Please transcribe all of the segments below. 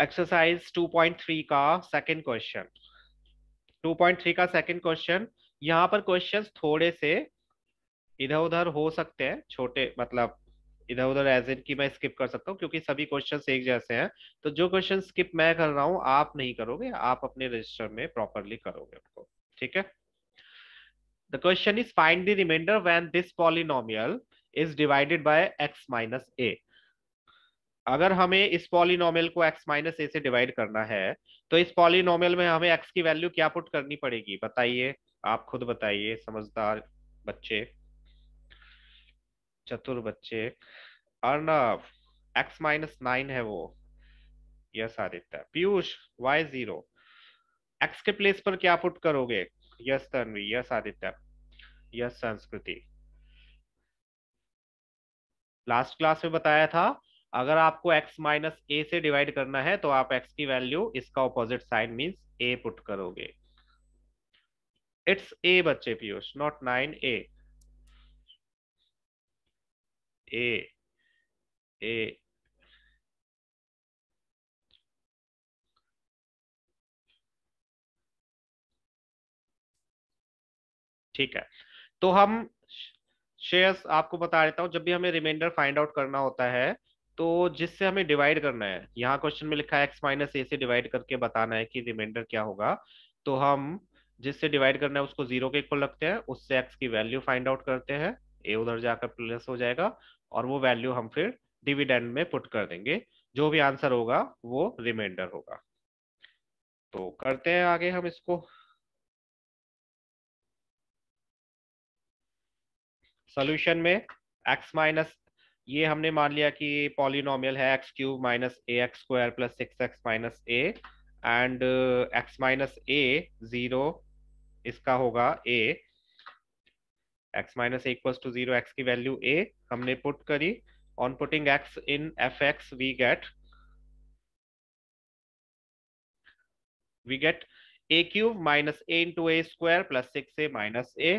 Exercise 2.3 का second question 2.3 का second question यहाँ पर क्वेश्चंस थोड़े से इधर उधर हो सकते हैं छोटे मतलब इधर उधर एज इन की मैं स्किप कर सकता हूँ क्योंकि सभी क्वेश्चंस एक जैसे हैं तो जो क्वेश्चन स्किप मैं कर रहा हूँ आप नहीं करोगे आप अपने रजिस्टर में प्रॉपरली करोगे उनको ठीक है the question is find the remainder when this polynomial is divided by x minus a अगर हमें इस पॉलिनोमियल को x माइनस ए से डिवाइड करना है तो इस पॉलिनोमियल में हमें x की वैल्यू क्या पुट करनी पड़ेगी बताइए आप खुद बताइए समझदार बच्चे चतुर बच्चे अर्नव x माइनस नाइन है वो yes Aditya Piyush y zero x के प्लेस पर क्या पुट करोगे yes Tanvi yes Aditya yes Sanskriti last class में बताया था अगर आपको x माइनस ए से डिवाइड करना है तो आप x की वैल्यू इसका opposite sign means a put करोगे इट्स ए बच्चे Piyush not nine a a a ठीक है तो हम शेयर्स आपको बता देता हूं जब भी हमें रिमाइंडर फाइंड आउट करना होता है तो जिससे हमें डिवाइड करना है यहाँ क्वेश्चन में लिखा है एक्स माइनस ए से डिवाइड करके बताना है कि रिमाइंडर क्या होगा तो हम जिससे डिवाइड करना है उसको जीरो के इक्वल रखते हैं उससे एक्स की वैल्यू फाइंड आउट करते हैं ए उधर जाकर प्लस हो जाएगा और वो वैल्यू हम फिर डिविडेंड में पुट कर देंगे जो भी आंसर होगा वो रिमाइंडर होगा तो करते हैं आगे हम इसको सॉल्यूशन में x माइनस ये हमने मान लिया कि पॉलिनोमियल है x cube minus a x square plus six x minus a and x minus a zero इसका होगा a x minus equals to zero x की वैल्यू ए हमने पुट करी on putting x in f x we get we get a cube minus a into a square plus six a minus a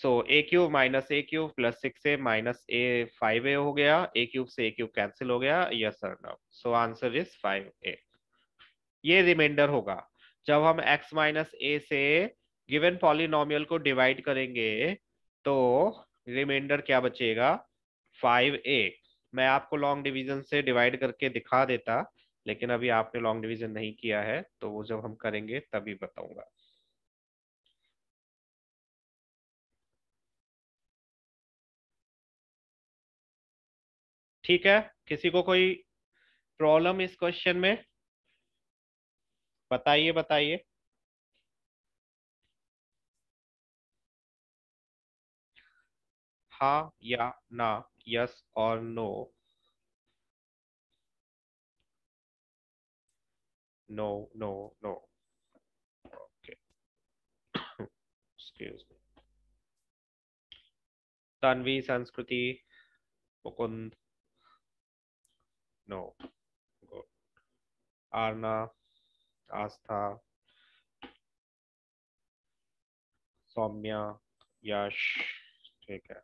so a cube minus a cube plus six a minus a five ए हो गया ए cube से ए cube cancel हो गया yes sir no so answer is five a ये remainder होगा जब हम x minus ए से गिवन पॉलिनोमियल को डिवाइड करेंगे तो रिमाइंडर क्या बचेगा फाइव ए मैं आपको लॉन्ग डिवीजन से डिवाइड करके दिखा देता लेकिन अभी आपने लॉन्ग डिवीजन नहीं किया है तो वो जब हम करेंगे तभी बताऊंगा ठीक है किसी को कोई प्रॉब्लम इस क्वेश्चन में बताइए बताइए हा या ना यस और no no no no okay excuse Tanvi Sanskriti Mukund No. Good. Arna, Saumya यश ठीक है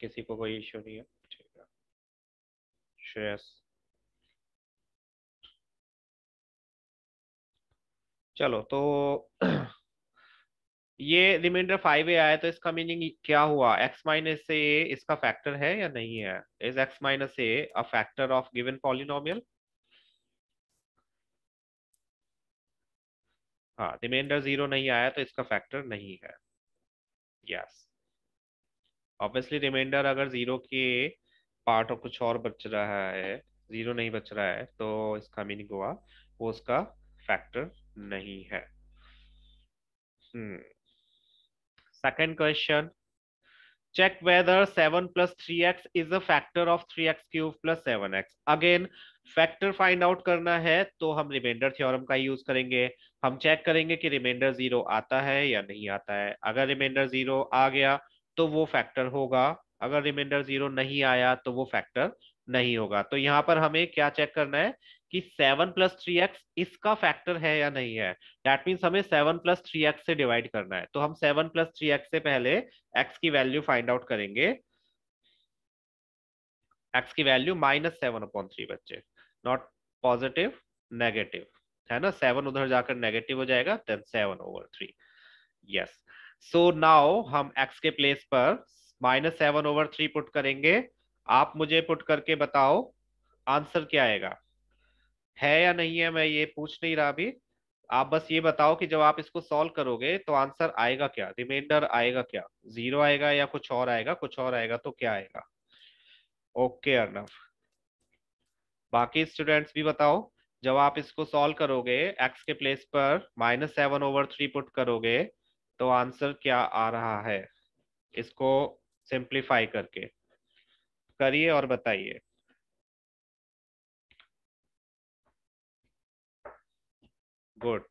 किसी को कोई इश्यू नहीं है ठीक है श्रेयस चलो तो ये रिमाइंडर फाइव ए आया तो इसका मीनिंग क्या हुआ एक्स माइनस ए इसका फैक्टर है या नहीं है is x minus a a factor of given polynomial हाँ रिमाइंडर जीरो नहीं आया तो इसका फैक्टर नहीं है यस ऑब्वियसली रिमाइंडर अगर जीरो के पार्ट और कुछ और बच रहा है जीरो नहीं बच रहा है तो इसका मीनिंग हुआ वो उसका फैक्टर नहीं है hmm Second question. Check whether 7 plus 3x is a factor of 3x cube plus 7x. Again, factor find out करना है तो हम रिमाइंडर थ्योरम का यूज करेंगे हम चेक करेंगे कि रिमाइंडर जीरो आता है या नहीं आता है अगर रिमाइंडर जीरो आ गया तो वो फैक्टर होगा अगर रिमाइंडर जीरो नहीं आया तो वो फैक्टर नहीं होगा तो यहाँ पर हमें क्या चेक करना है कि सेवन प्लस थ्री एक्स इसका फैक्टर है या नहीं है दैट मीन्स हमें सेवन प्लस थ्री एक्स से डिवाइड करना है तो हम सेवन प्लस थ्री एक्स से पहले एक्स की वैल्यू फाइंड आउट करेंगे एक्स की value minus seven upon three बच्चे नॉट पॉजिटिव नेगेटिव है ना सेवन उधर जाकर नेगेटिव हो जाएगा then seven over three yes so now हम एक्स के प्लेस पर minus seven over three put करेंगे आप मुझे पुट करके बताओ आंसर क्या आएगा है या नहीं है मैं ये पूछ नहीं रहा अभी आप बस ये बताओ कि जब आप इसको सॉल्व करोगे तो आंसर आएगा क्या रिमाइंडर आएगा क्या जीरो आएगा या कुछ और आएगा कुछ और आएगा तो क्या आएगा ओके अर्नव बाकी स्टूडेंट्स भी बताओ जब आप इसको सॉल्व करोगे एक्स के प्लेस पर minus seven over three put करोगे तो आंसर क्या आ रहा है इसको सिंप्लीफाई करके करिए और बताइए good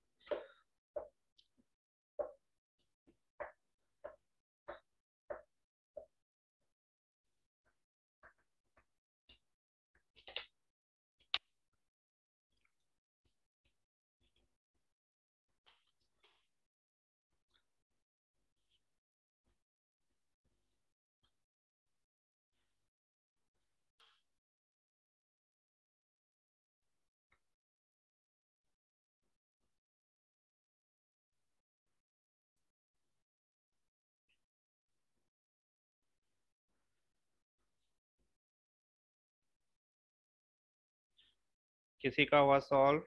किसी का हुआ सॉल्व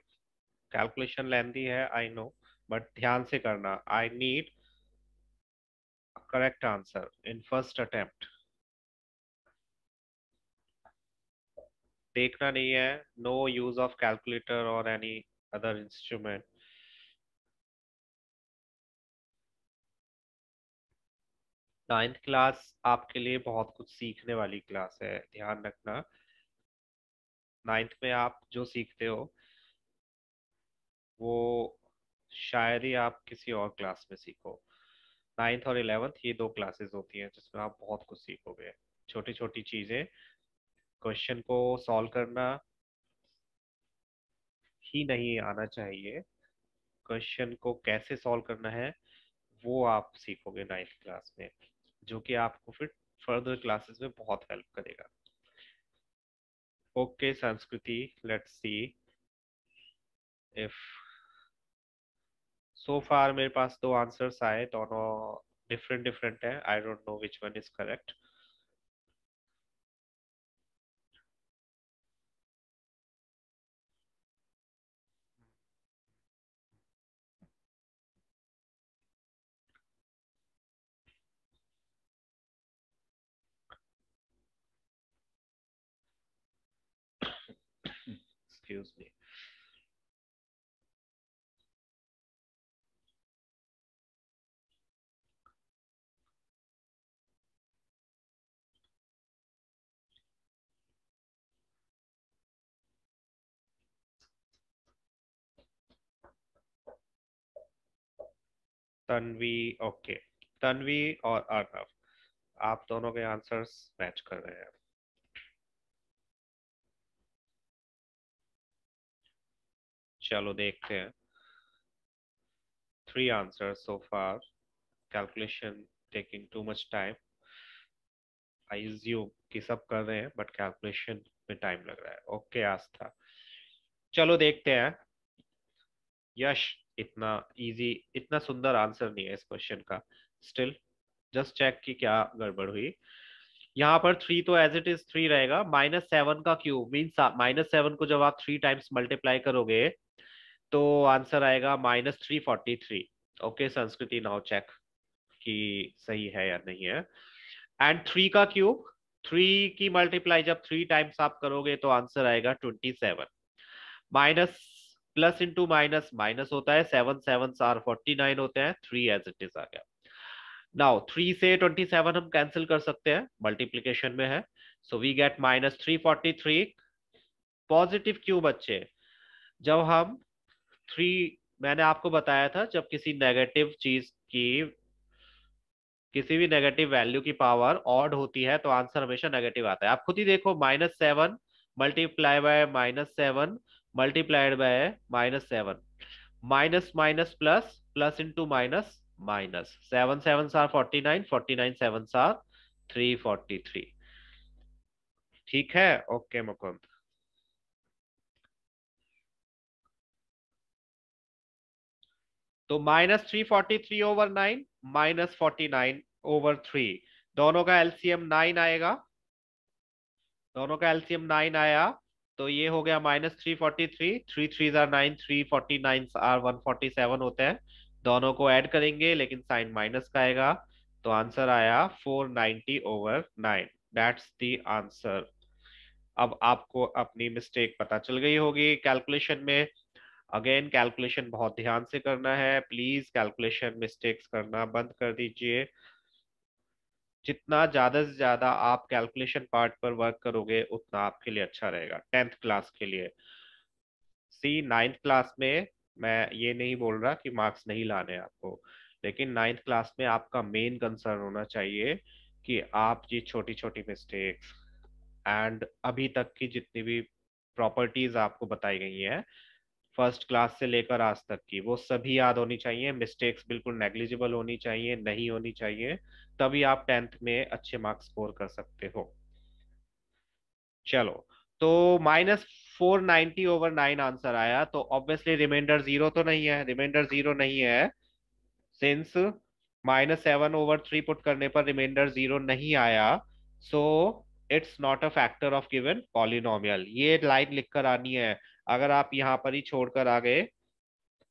कैलकुलेशन लेंदी है आई नो बट ध्यान से करना I need correct answer in first attempt देखना नहीं है नो यूज ऑफ कैलकुलेटर और any other instrument ninth class आपके लिए बहुत कुछ सीखने वाली क्लास है ध्यान रखना नाइन्थ में आप जो सीखते हो वो शायरी आप किसी और क्लास में सीखो नाइन्थ और इलेवेंथ ये दो क्लासेस होती हैं जिसमें आप बहुत कुछ सीखोगे छोटी छोटी चीजें क्वेश्चन को सॉल्व करना ही नहीं आना चाहिए क्वेश्चन को कैसे सॉल्व करना है वो आप सीखोगे नाइन्थ क्लास में जो कि आपको फिर फर्दर क्लासेस में बहुत हेल्प करेगा Okay, Sanskriti, let's see if so far मेरे पास दो आंसर्स आए दोनों डिफरेंट डिफरेंट है I don't know which one is correct confuse Tanvi okay okay. Tanvi और अर्नव आप दोनों के आंसर्स मैच कर रहे हैं चलो देखते हैं three answer so far calculation taking too much time I assume कि सब कर रहे हैं बट कैलकुलेशन में टाइम लग रहा है ओके okay, आस्था चलो देखते हैं यश इतना इजी इतना सुंदर आंसर नहीं है इस क्वेश्चन का स्टिल जस्ट चेक कि क्या गड़बड़ हुई यहाँ पर थ्री तो एज इट इज थ्री रहेगा माइनस सेवन का क्यूब मीन माइनस सेवन को जब आप थ्री टाइम्स मल्टीप्लाई करोगे तो आंसर आएगा minus three forty three okay Sanskriti now check कि सही है या नहीं है एंड थ्री का क्यूब थ्री की मल्टीप्लाई जब थ्री टाइम्स आप करोगे तो आंसर आएगा twenty seven minus plus into minus minus होता है seven seven are forty nine होते हैं थ्री एज इट इज आ गया नाउ थ्री से ट्वेंटी सेवन हम कैंसिल कर सकते हैं मल्टीप्लीकेशन में है so we gate minus three forty three positive cube अच्छे जब हम थ्री मैंने आपको बताया था जब किसी नेगेटिव चीज की किसी भी नेगेटिव वैल्यू की पावर ऑड होती है तो आंसर हमेशा नेगेटिव आता है आप खुद ही देखो minus seven multiply by minus seven multiplied by minus seven minus minus plus plus to minus minus seven seven are forty nine forty nine seven are three forty three ठीक है okay Mukund तो minus three forty three over nine minus forty nine over three दोनों का LCM nine आएगा दोनों का LCM nine आया तो ये हो गया minus three forty three three three are nine three forty nine are one forty seven होते हैं दोनों को ऐड करेंगे लेकिन साइन माइनस का आएगा तो आंसर आया four ninety over nine that's the answer अब आपको अपनी मिस्टेक पता चल गई होगी कैलकुलेशन में अगेन कैलकुलेशन बहुत ध्यान से करना है प्लीज कैलकुलेशन मिस्टेक्स करना बंद कर दीजिए जितना ज्यादा से ज्यादा आप कैलकुलेशन पार्ट पर वर्क करोगे उतना आपके लिए अच्छा रहेगा टेंथ क्लास के लिए सी नाइन्थ क्लास में मैं ये नहीं बोल रहा कि मार्क्स नहीं लाने आपको लेकिन नाइन्थ क्लास में आपका मेन कंसर्न होना चाहिए कि आप ये छोटी छोटी मिस्टेक्स एंड अभी तक की जितनी भी प्रॉपर्टीज आपको बताई गई हैं फर्स्ट क्लास से लेकर आज तक की वो सभी याद होनी चाहिए मिस्टेक्स बिल्कुल नेग्लिजिबल होनी चाहिए नहीं होनी चाहिए तभी आप टेंथ में अच्छे मार्क्स स्कोर कर सकते हो चलो तो minus four ninety over nine answer आया तो ऑब्वियसली रिमाइंडर जीरो तो नहीं है रिमाइंडर जीरो नहीं है since minus seven over three put करने पर रिमाइंडर जीरो नहीं आया so it's not a factor of given polynomial ये लाइन लिखकर आनी है अगर आप यहाँ पर ही छोड़कर आ गए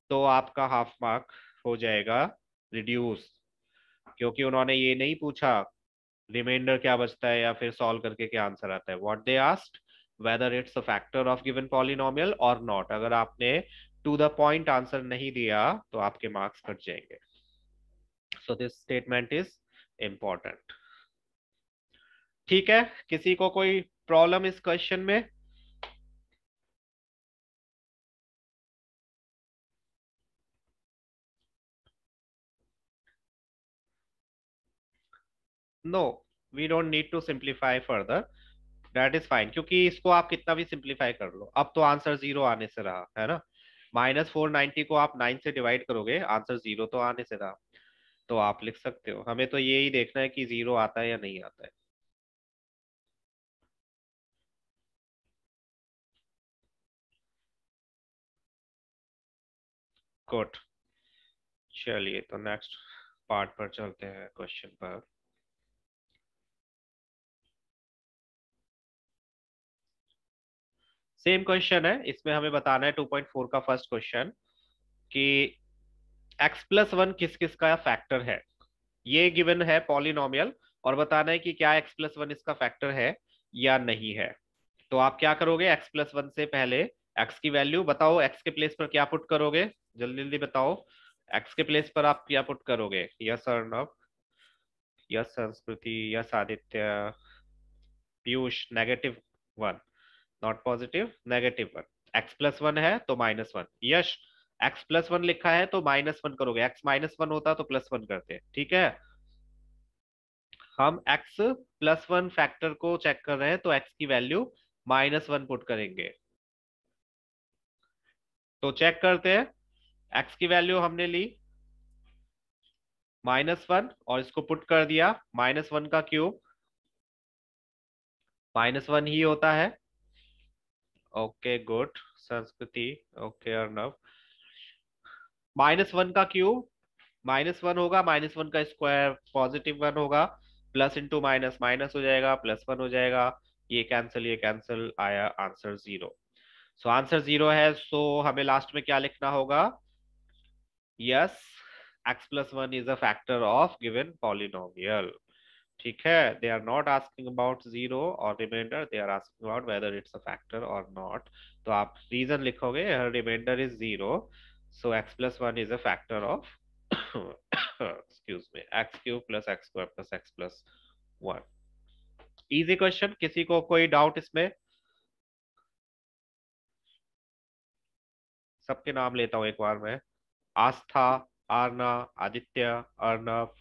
तो आपका हाफ मार्क हो जाएगा रिड्यूस क्योंकि उन्होंने ये नहीं पूछा रिमाइंडर क्या बचता है या फिर सॉल्व करके क्या आंसर आता है what they asked whether it's a factor of given polynomial और नॉट अगर आपने टू द पॉइंट आंसर नहीं दिया तो आपके मार्क्स कट जाएंगे so this statement is important ठीक है किसी को कोई प्रॉब्लम इस क्वेश्चन में no we don't need to simplify further that is fine क्योंकि इसको आप कितना भी सिंप्लीफाई कर लो अब तो आंसर जीरो आने से रहा है ना माइनस फोर नाइनटी को आप नाइन से डिवाइड करोगे आंसर जीरो तो आने से रहा तो आप लिख सकते हो हमें तो ये ही देखना है कि जीरो आता है या नहीं आता है गुड चलिए तो नेक्स्ट पार्ट पर चलते हैं क्वेश्चन पर सेम क्वेश्चन है इसमें हमें बताना है 2.4 का फर्स्ट क्वेश्चन कि x प्लस वन किस किस का फैक्टर है ये गिवन है पॉलिनोमियल और बताना है कि क्या x प्लस वन इसका फैक्टर है या नहीं है तो आप क्या करोगे x प्लस वन से पहले x की वैल्यू बताओ x के प्लेस पर क्या पुट करोगे जल्दी जल्दी बताओ x के प्लेस पर आप क्या पुट करोगे yes Arnav yes Sanskriti yes Aditya Piyush negative one not positive negative one x plus one है तो minus one Yash x plus one लिखा है तो माइनस वन करोगे एक्स माइनस वन होता तो प्लस वन करते ठीक है हम एक्स प्लस वन फैक्टर को चेक कर रहे हैं तो एक्स की वैल्यू माइनस वन पुट करेंगे तो चेक करते हैं एक्स की वैल्यू हमने ली माइनस वन और इसको पुट कर दिया माइनस वन का क्यूब माइनस वन ही होता है okay good Sanskriti okay Arnav minus one का क्यूब माइनस वन होगा माइनस वन का स्क्वायर पॉजिटिव वन होगा प्लस इंटू माइनस माइनस हो जाएगा प्लस वन हो जाएगा ये कैंसिल ये कैंसिल आया answer zero so answer zero है सो so हमें लास्ट में क्या लिखना होगा yes x plus one is a factor of given polynomial ठीक है they are not asking about zero और remainder they are asking about whether it's a factor और नॉट तो आप रीजन लिखोगे remainder is zero so x plus one is a factor of excuse me x cube plus x square plus x plus one easy question किसी को कोई doubt इसमें सबके नाम लेता हूं एक बार मैं Aastha Aarna Aditya Arnav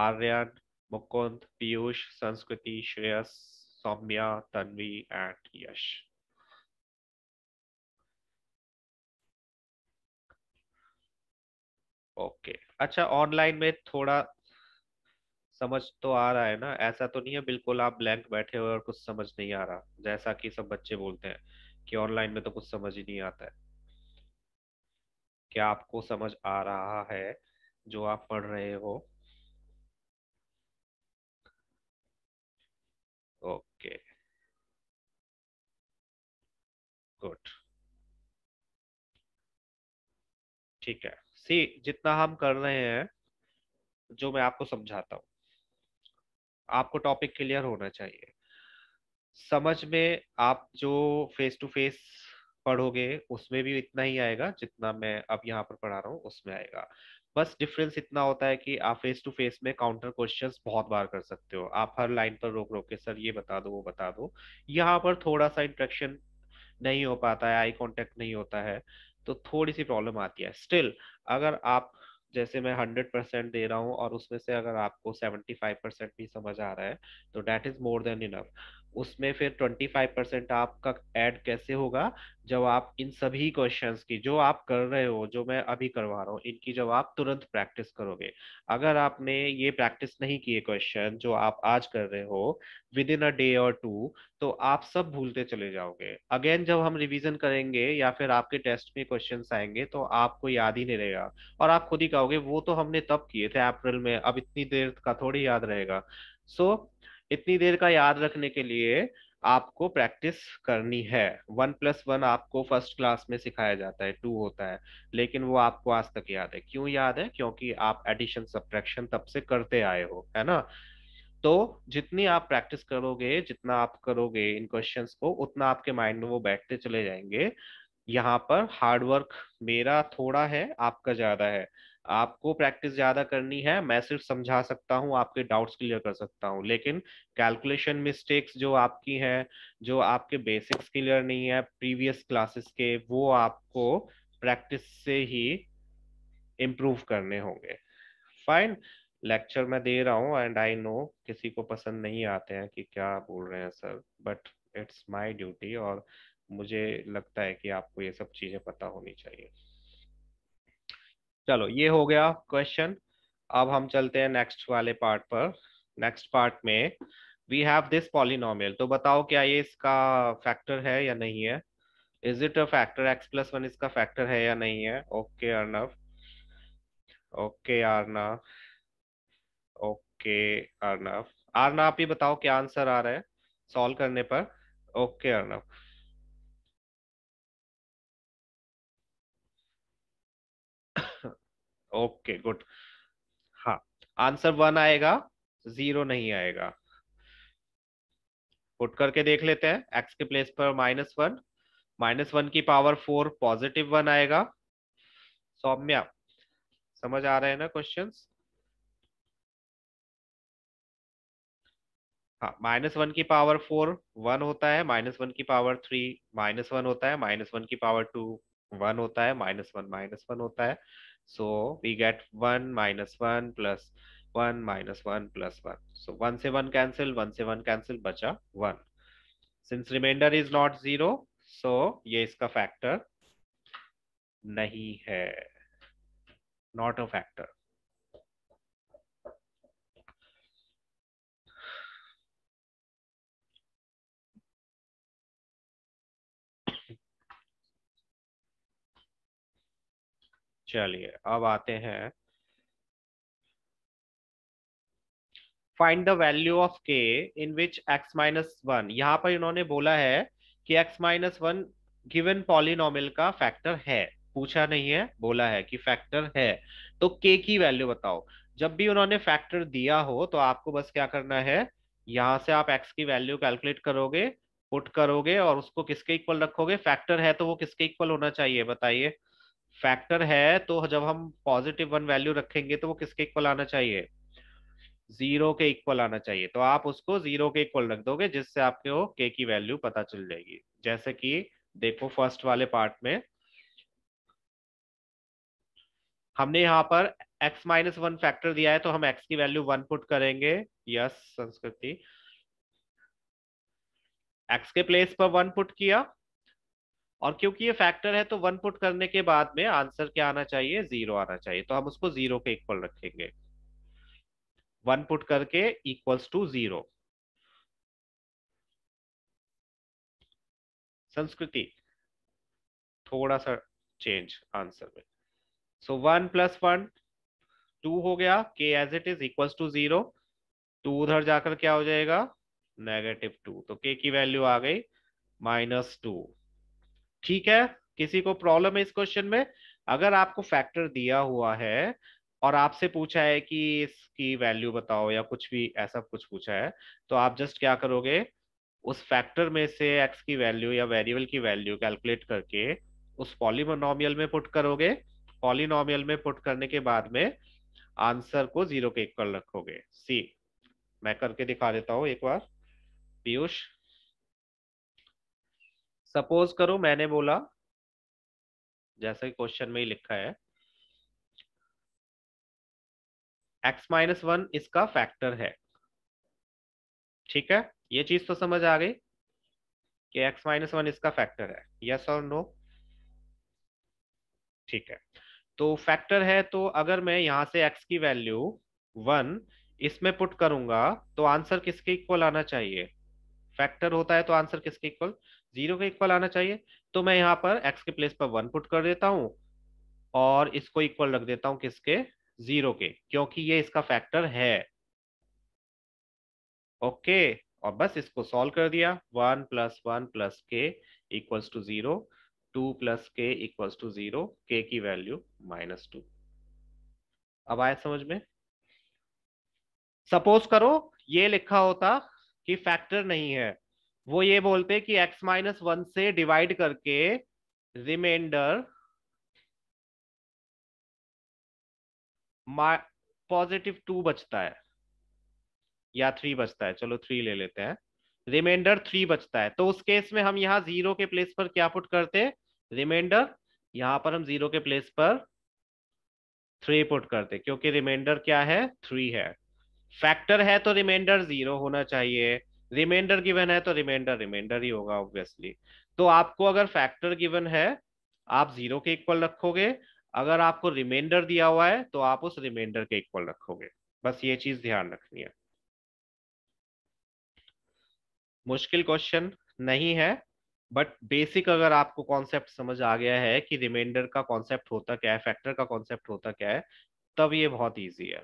Aryan Mukund, Piyush, Sanskriti, Shreyas, Somya, Tanvi, and Yash. Okay okay. अच्छा ऑनलाइन में थोड़ा समझ तो आ रहा है ना ऐसा तो नहीं है बिल्कुल आप ब्लैंक बैठे हुए और कुछ समझ नहीं आ रहा जैसा कि सब बच्चे बोलते हैं कि ऑनलाइन में तो कुछ समझ ही नहीं आता है क्या आपको समझ आ रहा है जो आप पढ़ रहे हो गुड ठीक है सी जितना हम कर रहे हैं जो मैं आपको समझाता हूँ आपको टॉपिक क्लियर होना चाहिए समझ में आप जो फेस टू फेस पढ़ोगे उसमें भी इतना ही आएगा जितना मैं अब यहाँ पर पढ़ा रहा हूँ उसमें आएगा बस डिफरेंस इतना होता है कि आप फेस टू फेस में काउंटर क्वेश्चंस बहुत बार कर सकते हो आप हर लाइन पर रोक रोक के सर ये बता दो वो बता दो यहाँ पर थोड़ा सा इंट्रेक्शन नहीं हो पाता है आई कॉन्टेक्ट नहीं होता है तो थोड़ी सी प्रॉब्लम आती है स्टिल अगर आप जैसे मैं हंड्रेड परसेंट दे रहा हूँ और उसमें से अगर आपको सेवेंटी फाइव परसेंट भी समझ आ रहा है तो that is more than enough उसमें फिर 25 परसेंट आपका ऐड कैसे होगा जब आप इन सभी क्वेश्चंस की जो आप कर रहे हो जो मैं अभी करवा रहा हूँ इनकी जब आप तुरंत प्रैक्टिस करोगे अगर आपने ये प्रैक्टिस नहीं किए क्वेश्चन जो आप आज कर रहे हो विद इन अ डे और टू तो आप सब भूलते चले जाओगे अगेन जब हम रिवीजन करेंगे या फिर आपके टेस्ट में क्वेश्चन आएंगे तो आपको याद ही नहीं रहेगा और आप खुद ही कहोगे वो तो हमने तब किए थे अप्रैल में अब इतनी देर का थोड़ी याद रहेगा सो so, इतनी देर का याद रखने के लिए आपको प्रैक्टिस करनी है वन प्लस वन आपको फर्स्ट क्लास में सिखाया जाता है टू होता है लेकिन वो आपको आज तक याद है क्यों याद है क्योंकि आप एडिशन सब्ट्रैक्शन तब से करते आए हो है ना तो जितनी आप प्रैक्टिस करोगे जितना आप करोगे इन क्वेश्चंस को उतना आपके माइंड में वो बैठते चले जाएंगे यहाँ पर हार्डवर्क मेरा थोड़ा है आपका ज्यादा है आपको प्रैक्टिस ज्यादा करनी है मैं सिर्फ समझा सकता हूँ आपके डाउट्स क्लियर कर सकता हूँ लेकिन कैलकुलेशन मिस्टेक्स जो आपकी हैं जो आपके बेसिक्स क्लियर नहीं है प्रीवियस क्लासेस के वो आपको प्रैक्टिस से ही इम्प्रूव करने होंगे फाइन लेक्चर मैं दे रहा हूँ एंड आई नो किसी को पसंद नहीं आते हैं कि क्या बोल रहे हैं sir but it's my duty और मुझे लगता है कि आपको ये सब चीज़ें पता होनी चाहिए चलो ये हो गया क्वेश्चन अब हम चलते हैं नेक्स्ट वाले पार्ट पर नेक्स्ट पार्ट में वी हैव दिस पॉलिनोमियल तो बताओ क्या ये इसका फैक्टर है या नहीं है is it a factor x plus one इसका फैक्टर है या नहीं है okay Arnav okay Arnav okay Arnav Arnav आप ये बताओ क्या आंसर आ रहा है सॉल्व करने पर ओके अर्नव ओके गुड हाँ आंसर वन आएगा जीरो नहीं आएगा पुट करके देख लेते हैं एक्स के प्लेस पर माइनस वन माइनस वन की पावर फोर पॉजिटिव वन आएगा सौम्या समझ आ रहे हैं ना क्वेश्चन हाँ माइनस वन की पावर फोर वन होता है माइनस वन की पावर थ्री माइनस वन होता है माइनस वन की पावर टू वन होता है माइनस वन माइनस वन होता है So we get 1 minus 1 plus 1 minus 1 plus 1. So 1 se 1 cancel, 1 se 1 cancel, bacha 1. Since remainder is not zero so ye iska factor nahi hai Not a factor. चलिए अब आते हैं find the value of k in which x minus one यहां पर इन्होंने बोला है कि x minus one given polynomial का फैक्टर है पूछा नहीं है बोला है कि फैक्टर है तो के की वैल्यू बताओ जब भी उन्होंने फैक्टर दिया हो तो आपको बस क्या करना है यहां से आप एक्स की वैल्यू कैलकुलेट करोगे पुट करोगे और उसको किसके इक्वल रखोगे फैक्टर है तो वो किसके इक्वल होना चाहिए बताइए फैक्टर है तो जब हम पॉजिटिव वन वैल्यू रखेंगे तो वो किसके इक्वल आना चाहिए जीरो के इक्वल आना चाहिए तो आप उसको जीरो के इक्वल रख दोगे जिससे आपके वो के की वैल्यू पता चल जाएगी जैसे कि देखो फर्स्ट वाले पार्ट में हमने यहाँ पर x माइनस वन फैक्टर दिया है तो हम x की वैल्यू वन पुट करेंगे यस संस्कृति x के प्लेस पर वन पुट किया और क्योंकि ये फैक्टर है तो वन पुट करने के बाद में आंसर क्या आना चाहिए जीरो आना चाहिए तो हम उसको जीरो के इक्वल रखेंगे वन पुट करके इक्वल्स टू जीरो संस्कृति थोड़ा सा चेंज आंसर में so one plus one two हो गया k as it is equals to zero two उधर जाकर क्या हो जाएगा नेगेटिव टू तो के की वैल्यू आ गई माइनस टू ठीक है किसी को प्रॉब्लम है इस क्वेश्चन में अगर आपको फैक्टर दिया हुआ है और आपसे पूछा है कि इसकी वैल्यू बताओ या कुछ भी ऐसा कुछ पूछा है तो आप जस्ट क्या करोगे उस फैक्टर में से एक्स की वैल्यू या वेरिएबल की वैल्यू कैलकुलेट करके उस पॉलीमोनोमियल में पुट करोगे पॉलीनोमियल में पुट करने के बाद में आंसर को जीरो के इक्वल रखोगे सी मैं करके दिखा देता हूँ एक बार पीयूष सपोज करो मैंने बोला जैसे क्वेश्चन में ही लिखा है एक्स माइनस वन इसका फैक्टर है ठीक है ये चीज तो समझ आ गई कि एक्स माइनस वन इसका फैक्टर है यस और नो ठीक है तो फैक्टर है तो अगर मैं यहां से एक्स की वैल्यू वन इसमें पुट करूंगा तो आंसर किसके इक्वल आना चाहिए फैक्टर होता है तो आंसर किसके इक्वल जीरो के इक्वल आना चाहिए तो मैं यहाँ पर एक्स के प्लेस पर वन पुट कर देता हूँ और इसको इक्वल रख देता हूँ किसके जीरो के क्योंकि ये इसका फैक्टर है ओके और बस इसको सॉल्व कर दिया one plus one plus k equals to zero two plus k equals to zero k की वैल्यू माइनस टू अब आया समझ में सपोज करो ये लिखा होता कि फैक्टर नहीं है वो ये बोलते कि x माइनस वन से डिवाइड करके रिमाइंडर पॉजिटिव टू बचता है या थ्री बचता है चलो थ्री ले लेते हैं रिमाइंडर थ्री बचता है तो उस केस में हम यहाँ जीरो के प्लेस पर क्या पुट करते रिमाइंडर यहां पर हम जीरो के प्लेस पर थ्री पुट करते क्योंकि रिमाइंडर क्या है थ्री है फैक्टर है तो रिमाइंडर जीरो होना चाहिए रिमाइंडर गिवन है तो रिमाइंडर रिमाइंडर ही होगा ऑब्वियसली तो आपको अगर फैक्टर गिवन है आप जीरो के इक्वल रखोगे अगर आपको रिमाइंडर दिया हुआ है तो आप उस रिमाइंडर के इक्वल रखोगे बस ये चीज ध्यान रखनी है मुश्किल क्वेश्चन नहीं है बट बेसिक अगर आपको कॉन्सेप्ट समझ आ गया है कि रिमाइंडर का कॉन्सेप्ट होता क्या है फैक्टर का कॉन्सेप्ट होता क्या है तब ये बहुत ईजी है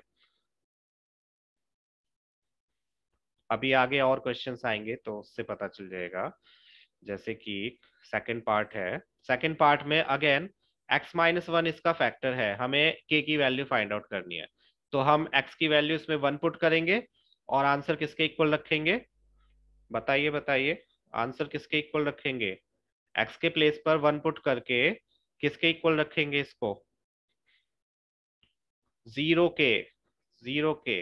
अभी आगे और क्वेश्चंस आएंगे तो उससे पता चल जाएगा जैसे कि सेकंड पार्ट है सेकंड पार्ट में अगेन एक्स माइनस वन इसका फैक्टर है हमें के की वैल्यू फाइंड आउट करनी है तो हम एक्स की वैल्यू इसमें वन पुट करेंगे और आंसर किसके इक्वल रखेंगे बताइए बताइए आंसर किसके इक्वल रखेंगे एक्स के प्लेस पर वन पुट करके किसके इक्वल रखेंगे इसको जीरो के जीरो के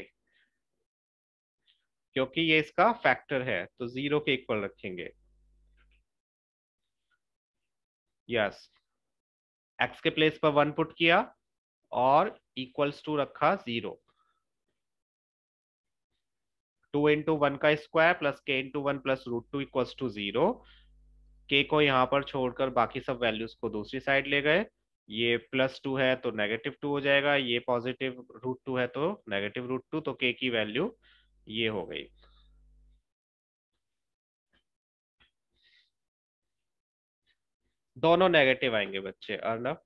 क्योंकि ये इसका फैक्टर है तो जीरो के इक्वल रखेंगे यस एक्स के प्लेस पर वन पुट किया और इक्वल्स टू रखा जीरो टू इंटू वन का square plus k into one plus root two equals to zero k को यहां पर छोड़कर बाकी सब वैल्यूज को दूसरी साइड ले गए ये प्लस टू है तो नेगेटिव टू हो जाएगा ये पॉजिटिव रूट टू है तो नेगेटिव रूट टू तो के की वैल्यू ये हो गई दोनों नेगेटिव आएंगे बच्चे अर्नब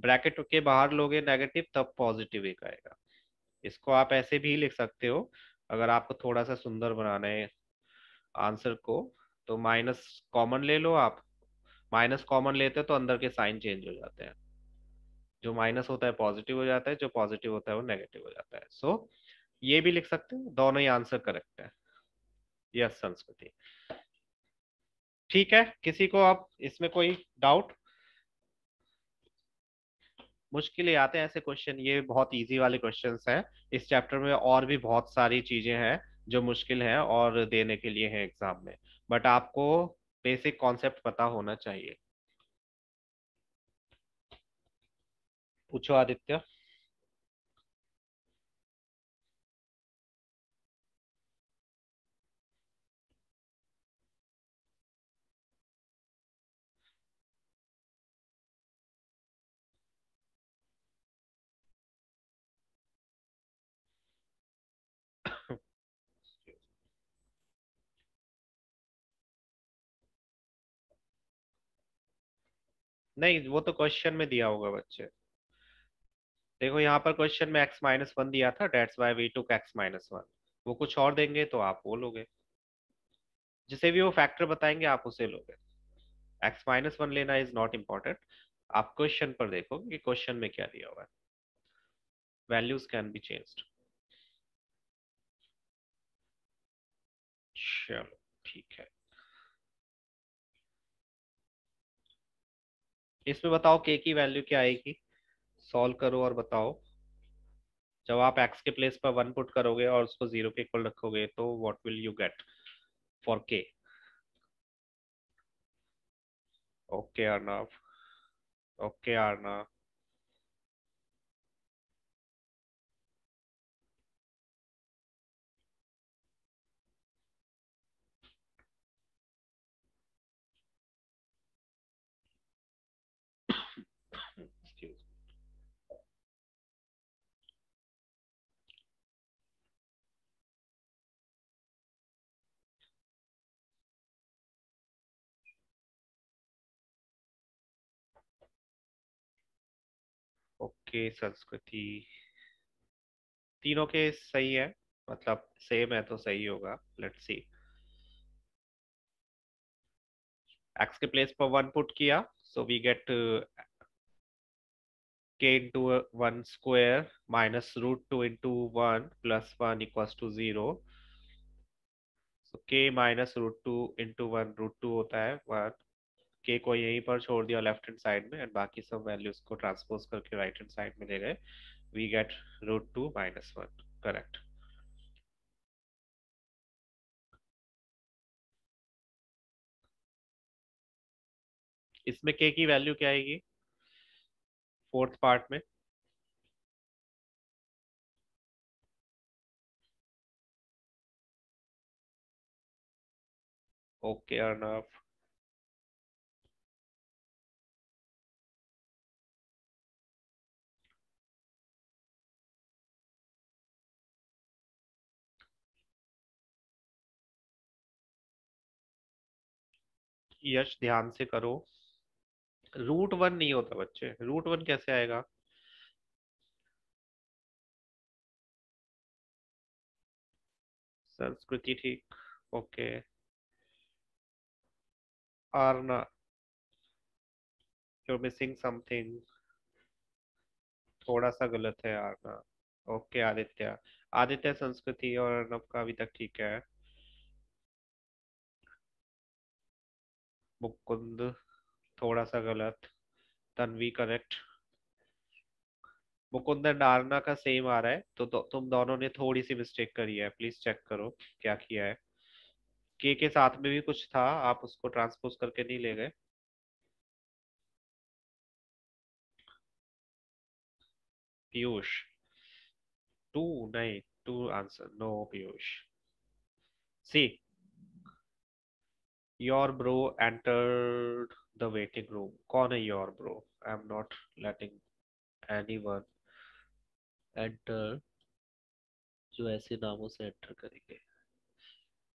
ब्रैकेट के बाहर लोगे नेगेटिव तब पॉजिटिव एक आएगा इसको आप ऐसे भी लिख सकते हो अगर आपको थोड़ा सा सुंदर बनाना है आंसर को तो माइनस कॉमन ले लो आप माइनस कॉमन लेते हो तो अंदर के साइन चेंज हो जाते हैं जो माइनस होता है पॉजिटिव हो जाता है जो पॉजिटिव होता है वो नेगेटिव हो जाता है सो so, ये भी लिख सकते हैं दोनों ही आंसर करेक्ट है यस संस्कृति ठीक है किसी को आप इसमें कोई डाउट मुश्किल ही आते हैं ऐसे क्वेश्चन ये बहुत इजी वाले क्वेश्चन हैं इस चैप्टर में और भी बहुत सारी चीजें हैं जो मुश्किल है और देने के लिए है एग्जाम में बट आपको बेसिक कॉन्सेप्ट पता होना चाहिए पूछो आदित्य नहीं वो तो क्वेश्चन में दिया होगा बच्चे देखो यहाँ पर क्वेश्चन में एक्स माइनस वन दिया था that's why we to x minus one वो कुछ और देंगे तो आप वो लोगे जिसे भी वो फैक्टर बताएंगे आप उसे लोगे एक्स माइनस वन लेना इज नॉट इम्पोर्टेंट आप क्वेश्चन पर देखो कि क्वेश्चन में क्या दिया हुआ है वैल्यूज कैन बी चेंज चलो ठीक है इसमें बताओ के की वैल्यू क्या आएगी सॉल्व करो और बताओ जब आप एक्स के प्लेस पर वन पुट करोगे और उसको जीरो के इक्वल रखोगे तो what will you get for k okay आर ओके आर के संस्कृति तीनों के सही है मतलब सेम है तो सही होगा लेट सी एक्स के प्लेस पर वन पुट किया so we get k into one square minus root two into one plus one equal to zero k minus root two into one root two होता है one k को यहीं पर छोड़ दिया लेफ्ट हैंड साइड में and बाकी सब वैल्यूज को ट्रांसपोज करके राइट हैंड साइड में ले गए we get root two minus one correct इसमें के की वैल्यू क्या आएगी फोर्थ पार्ट में ओके अर्नव यश ध्यान से करो रूट वन नहीं होता बच्चे रूट वन कैसे आएगा संस्कृति ठीक okay Aarna you're missing something थोड़ा सा गलत है आरना ओके आदित्य आदित्य संस्कृति और अर्नब का अभी तक ठीक है मुकुंद थोड़ा सा गलत तनवी करेक्ट मुकुंद एंड आरना का सेम आ रहा है तो, तो तुम दोनों ने थोड़ी सी मिस्टेक करी है प्लीज चेक करो क्या किया है के के साथ में भी कुछ था आप उसको ट्रांसपोज करके नहीं ले गए पीयूष टू नहीं two answer no Piyush see Your bro entered the waiting room. Corner your bro. I'm not letting anyone enter. जो ऐसे नामों से एंटर करेंगे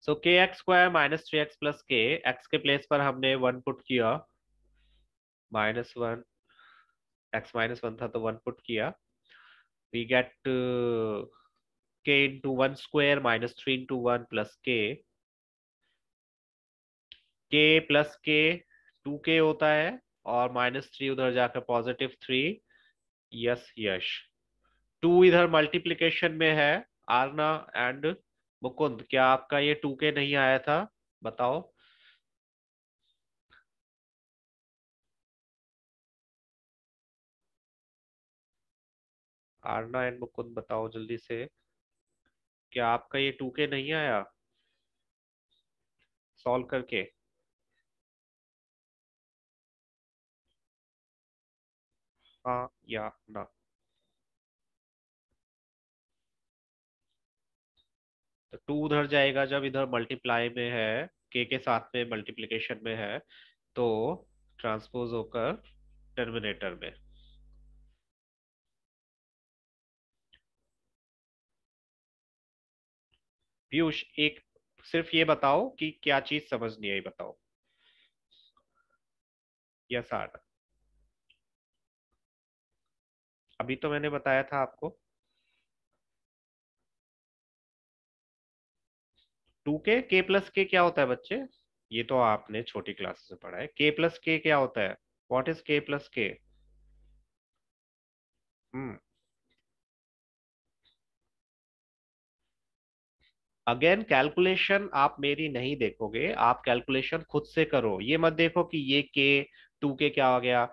so k x square minus three x plus k x के प्लेस पर हमने one put किया minus one x minus one था तो वन पुट किया we get k into one square minus three into one plus k k plus के to के होता है और माइनस थ्री उधर जाकर positive three yes Yash two इधर मल्टीप्लीकेशन में है आरना एंड मुकुंद क्या आपका ये टू के नहीं आया था बताओ आरना एंड मुकुंद बताओ जल्दी से क्या आपका ये टू के नहीं आया सॉल्व करके a ja na. तो टू उधर जाएगा जब इधर मल्टीप्लाई में है के के साथ में मल्टीप्लीकेशन में है तो ट्रांसपोज होकर टर्मिनेटर में पीयूष एक सिर्फ ये बताओ कि क्या चीज समझनी है ये बताओ यस आर्ट अभी तो मैंने बताया था आपको टू के के प्लस के क्या होता है बच्चे ये तो आपने छोटी क्लासेस में पढ़ा है के प्लस के क्या होता है what is k plus k again calculation आप मेरी नहीं देखोगे आप कैलकुलेशन खुद से करो ये मत देखो कि ये के टू के क्या हो गया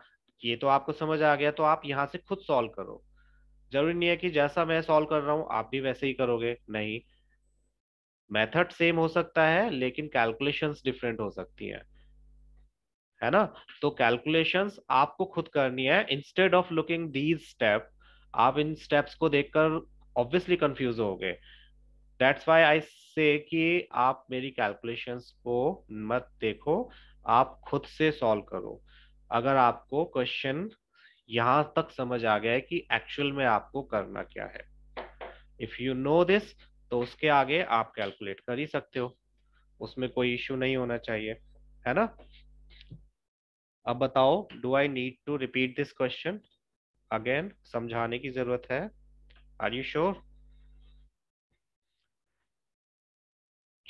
ये तो आपको समझ आ गया तो आप यहाँ से खुद सॉल्व करो जरूरी नहीं है कि जैसा मैं सॉल्व कर रहा हूँ आप भी वैसे ही करोगे नहीं मेथड सेम हो सकता है लेकिन कैलकुलेशंस डिफरेंट हो सकती हैं है ना तो कैलकुलेशंस आपको खुद करनी है instead of looking these step आप इन स्टेप्स को देखकर ऑब्वियसली कंफ्यूज हो गए दैट्स वाई आई से कि आप मेरी कैलकुलेशंस को मत देखो आप खुद से सॉल्व करो अगर आपको क्वेश्चन यहां तक समझ आ गया है कि एक्चुअल में आपको करना क्या है इफ यू नो दिस तो उसके आगे आप कैलकुलेट कर ही सकते हो उसमें कोई इश्यू नहीं होना चाहिए है ना अब बताओ do I need to repeat this question again समझाने की जरूरत है आर यू श्योर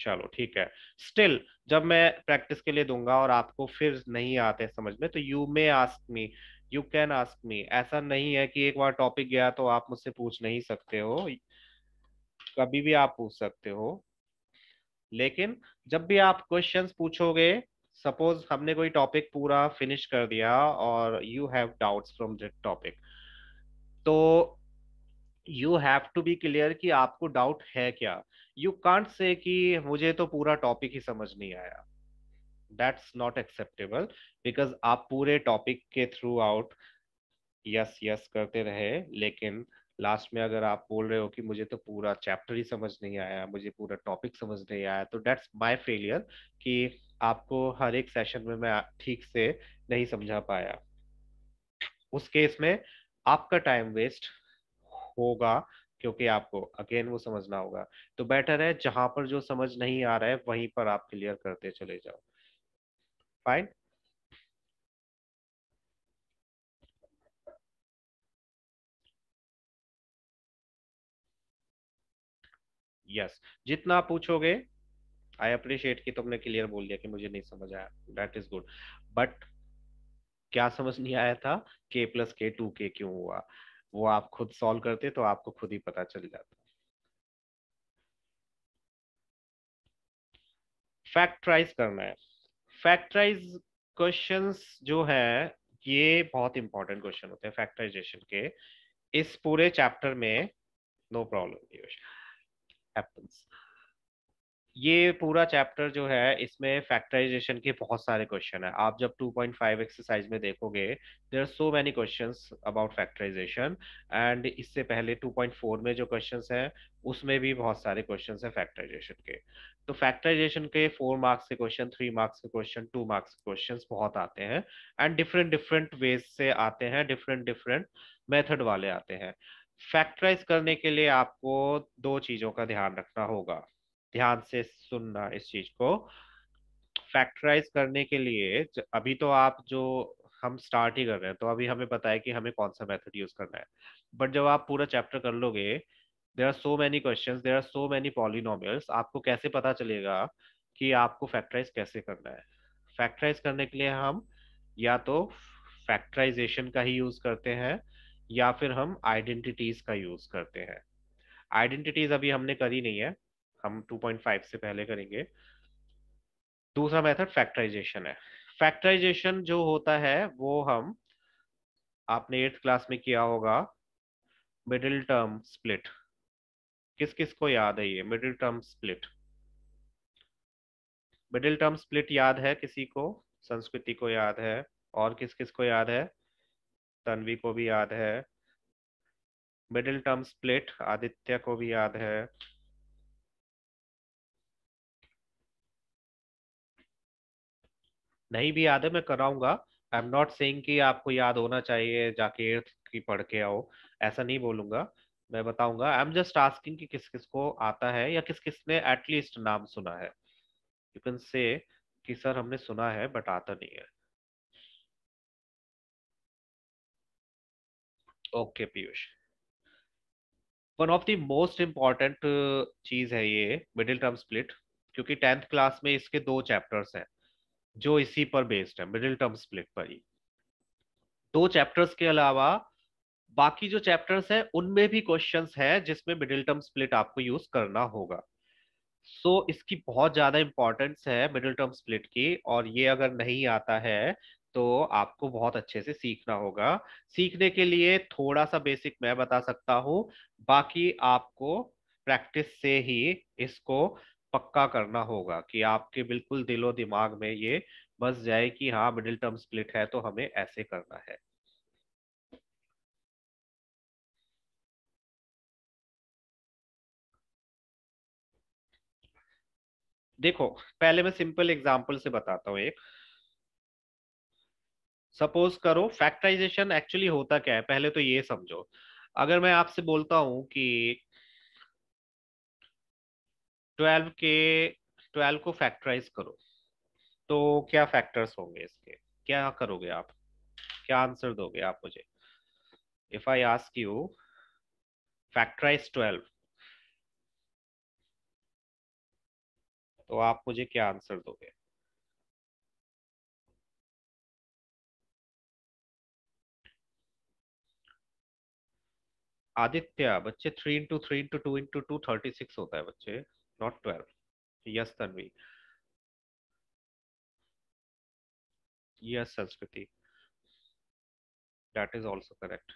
चलो ठीक है स्टिल जब मैं प्रैक्टिस के लिए दूंगा और आपको फिर नहीं आते समझ में तो you may ask me you can ask me ऐसा नहीं है कि एक बार टॉपिक गया तो आप मुझसे पूछ नहीं सकते हो कभी भी आप पूछ सकते हो लेकिन जब भी आप क्वेश्चंस पूछोगे सपोज हमने कोई टॉपिक पूरा फिनिश कर दिया और you have doubts from that topic तो you have to be clear कि आपको डाउट है क्या यू कांट से कि मुझे तो पूरा टॉपिक ही समझ नहीं आया दैट्स नॉट एक्सेप्टेबल बिकॉज आप पूरे टॉपिक के थ्रू आउट यस यस करते रहे लेकिन लास्ट में अगर आप बोल रहे हो कि मुझे तो पूरा चैप्टर ही समझ नहीं आया मुझे पूरा टॉपिक समझ नहीं आया तो डेट्स माई फेलियर कि आपको हर एक सेशन में मैं ठीक से नहीं समझा पाया उस केस में आपका टाइम वेस्ट होगा क्योंकि आपको अगेन वो समझना होगा तो बेटर है जहां पर जो समझ नहीं आ रहा है वहीं पर आप क्लियर करते चले जाओ फाइन यस yes. जितना आप पूछोगे आई अप्रिशिएट कि तुमने क्लियर बोल दिया कि मुझे नहीं समझ आया दैट इज गुड बट क्या समझ नहीं आया था के प्लस के टू के क्यों हुआ वो आप खुद सॉल्व करते तो आपको खुद ही पता चल जाता फैक्टराइज करना है फैक्टराइज क्वेश्चंस जो है ये बहुत इंपॉर्टेंट क्वेश्चन होते हैं फैक्टराइजेशन के इस पूरे चैप्टर में नो प्रॉब्लम ये पूरा चैप्टर जो है इसमें फैक्टराइजेशन के बहुत सारे क्वेश्चन है आप जब 2.5 एक्सरसाइज में देखोगे there are so many questions about factorization and इससे पहले 2.4 में जो क्वेश्चंस हैं उसमें भी बहुत सारे क्वेश्चंस हैं फैक्टराइजेशन के तो फैक्टराइजेशन के फोर मार्क्स के क्वेश्चन थ्री मार्क्स के क्वेश्चन टू मार्क्स के क्वेश्चन बहुत आते हैं एंड डिफरेंट डिफरेंट वेज से आते हैं डिफरेंट डिफरेंट मेथड वाले आते हैं फैक्टराइज करने के लिए आपको दो चीजों का ध्यान रखना होगा ध्यान से सुनना इस चीज को फैक्टराइज करने के लिए अभी तो आप जो हम स्टार्ट ही कर रहे हैं तो अभी हमें पता है कि हमें कौन सा मेथड यूज करना है बट जब आप पूरा चैप्टर कर लोगे there are so many questions there are so many polynomials आपको कैसे पता चलेगा कि आपको फैक्टराइज कैसे करना है फैक्टराइज करने के लिए हम या तो फैक्टराइजेशन का ही यूज करते हैं या फिर हम आइडेंटिटीज का यूज करते हैं आइडेंटिटीज अभी हमने करी नहीं है हम 2.5 से पहले करेंगे दूसरा मेथड फैक्टराइजेशन है फैक्टराइजेशन जो होता है वो हम आपने एट्थ क्लास में किया होगा मिडिल टर्म स्प्लिट किस किस को याद है ये middle term split middle term split याद है किसी को संस्कृति को याद है और किस किस को याद है तन्वी को भी याद है मिडिल टर्म स्प्लिट आदित्य को भी याद है नहीं भी याद है मैं कराऊंगा आई एम नॉट सेइंग कि आपको याद होना चाहिए जाके एट्थ की पढ़ के आओ ऐसा नहीं बोलूंगा मैं बताऊंगा आई एम जस्ट आस्किंग कि किस किस को आता है या किस किस ने एटलीस्ट नाम सुना है यू कैन से कि सर हमने सुना है बट आता नहीं है okay Piyush one of the most important चीज है ये मिडिल टर्म स्प्लिट क्योंकि टेंथ क्लास में इसके दो चैप्टर्स हैं जो इसी पर बेस्ड है मिडिल टर्म स्प्लिट पर ही दो चैप्टर्स के अलावा बाकी जो चैप्टर्स हैं उनमें भी क्वेश्चंस हैं जिसमें मिडिल टर्म स्प्लिट आपको यूज करना होगा सो so, इसकी बहुत ज्यादा इंपॉर्टेंस है मिडिल टर्म स्प्लिट की और ये अगर नहीं आता है तो आपको बहुत अच्छे से सीखना होगा सीखने के लिए थोड़ा सा बेसिक मैं बता सकता हूँ बाकी आपको प्रैक्टिस से ही इसको पक्का करना होगा कि आपके बिल्कुल दिलो दिमाग में ये बस जाए कि हाँ मिडिल टर्म स्प्लिट है तो हमें ऐसे करना है देखो पहले मैं सिंपल एग्जांपल से बताता हूं एक सपोज करो फैक्टराइजेशन एक्चुअली होता क्या है पहले तो ये समझो अगर मैं आपसे बोलता हूं कि ट्वेल्व के ट्वेल्व को फैक्टराइज करो तो क्या फैक्टर्स होंगे इसके क्या करोगे आप क्या आंसर दोगे आप मुझे if I ask you factorize twelve तो आप मुझे क्या आंसर दोगे आदित्य बच्चे three into three into two into two thirty six होता है बच्चे not 12. Yes, Tanvi. Yes, Sanskriti. That is also correct.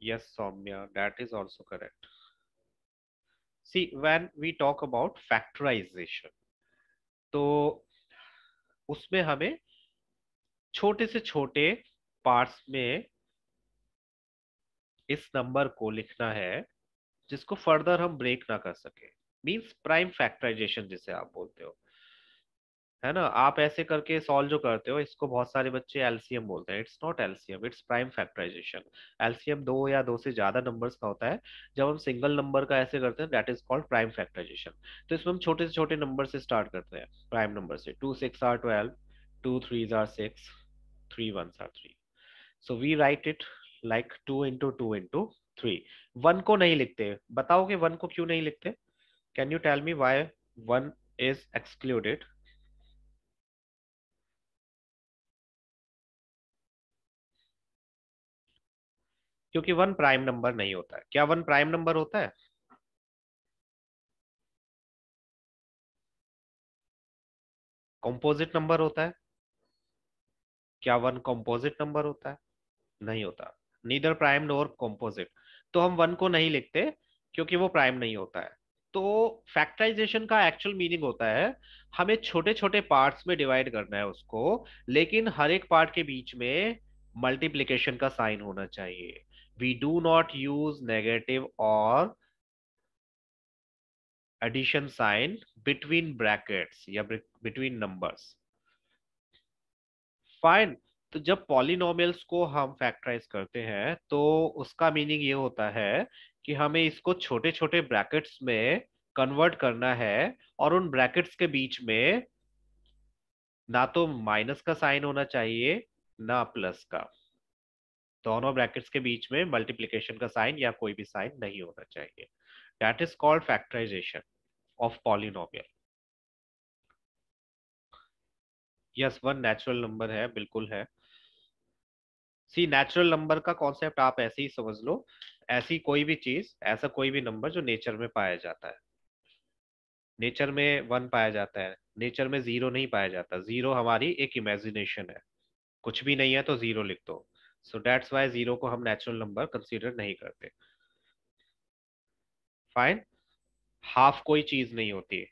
Yes, Somya. That is also correct. See, when we talk about factorization, to usme hame छोटे से छोटे parts में इस number को लिखना है जिसको फर्दर हम ब्रेक ना कर सके मीन्स प्राइम फैक्टराइजेशन जिसे आप बोलते हो है ना आप ऐसे करके सॉल्व जो करते हो इसको बहुत सारे बच्चे एलसीएम बोलते हैं it's not LCM it's prime factorization LCM दो या दो से ज्यादा नंबर्स का होता है जब हम सिंगल नंबर का ऐसे करते हैं that is called prime factorization तो इसमें हम छोटे से छोटे नंबर से स्टार्ट करते हैं प्राइम नंबर से two six are twelve two three are six three one are three so we write it like two into two into three one को नहीं लिखते बताओगे वन को क्यों नहीं लिखते can you tell me why one is excluded क्योंकि one prime number नहीं होता है क्या वन प्राइम नंबर होता है कंपोजिट नंबर होता है क्या वन कंपोजिट नंबर होता है नहीं होता नीदर प्राइम नोर कंपोजिट तो हम वन को नहीं लिखते क्योंकि वो प्राइम नहीं होता है तो फैक्टराइजेशन का एक्चुअल मीनिंग होता है हमें छोटे छोटे पार्ट्स में डिवाइड करना है उसको लेकिन हर एक पार्ट के बीच में मल्टीप्लीकेशन का साइन होना चाहिए we do not use negative और एडिशन साइन बिटवीन ब्रैकेट्स या बिटवीन नंबर्स फाइन तो जब पॉलिनोमियल्स को हम फैक्टराइज करते हैं तो उसका मीनिंग ये होता है कि हमें इसको छोटे छोटे ब्रैकेट्स में कन्वर्ट करना है और उन ब्रैकेट्स के बीच में ना तो माइनस का साइन होना चाहिए ना प्लस का दोनों ब्रैकेट्स के बीच में मल्टीप्लीकेशन का साइन या कोई भी साइन नहीं होना चाहिए that is called factorization of polynomial yes one natural number है बिल्कुल है सी नेचुरल नंबर का कॉन्सेप्ट आप ऐसे ही समझ लो ऐसी कोई भी चीज ऐसा कोई भी नंबर जो नेचर में पाया जाता है नेचर में वन पाया जाता है नेचर में जीरो नहीं पाया जाता जीरो हमारी एक इमेजिनेशन है कुछ भी नहीं है तो जीरो लिख दो सो डेट्स वाई जीरो को हम नेचुरल नंबर कंसिडर नहीं करते फाइन हाफ कोई चीज नहीं होती है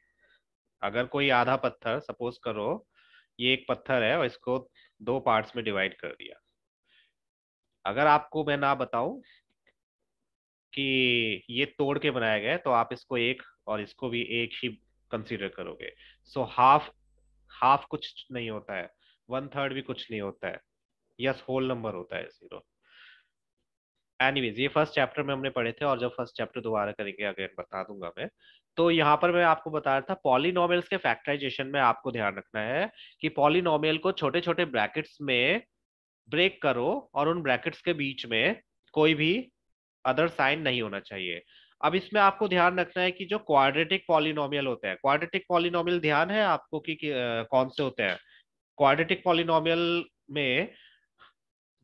अगर कोई आधा पत्थर सपोज करो ये एक पत्थर है और इसको दो पार्ट्स में डिवाइड कर दिया अगर आपको मैं ना बताऊं कि ये तोड़ के बनाया गया है तो आप इसको एक और इसको भी एक ही कंसीडर करोगे सो हाफ हाफ कुछ नहीं होता है वन थर्ड भी कुछ नहीं होता है यस होल नंबर होता है जीरो एनीवेज ये फर्स्ट चैप्टर में हमने पढ़े थे और जब फर्स्ट चैप्टर दोबारा करेंगे अगेन बता दूंगा मैं तो यहाँ पर मैं आपको बता रहा था पॉलिनोमियल्स के फैक्टराइजेशन में आपको ध्यान रखना है कि पॉलिनोमियल को छोटे छोटे ब्रैकेट्स में ब्रेक करो और उन ब्रैकेट्स के बीच में कोई भी अदर साइन नहीं होना चाहिए अब इसमें आपको ध्यान रखना है कि जो क्वाड्रेटिक पॉलिनोमियल होते हैं क्वाड्रेटिक पॉलिनोमियल ध्यान है आपको कि, कि आ, कौन से होते हैं क्वाड्रेटिक पॉलिनोमियल में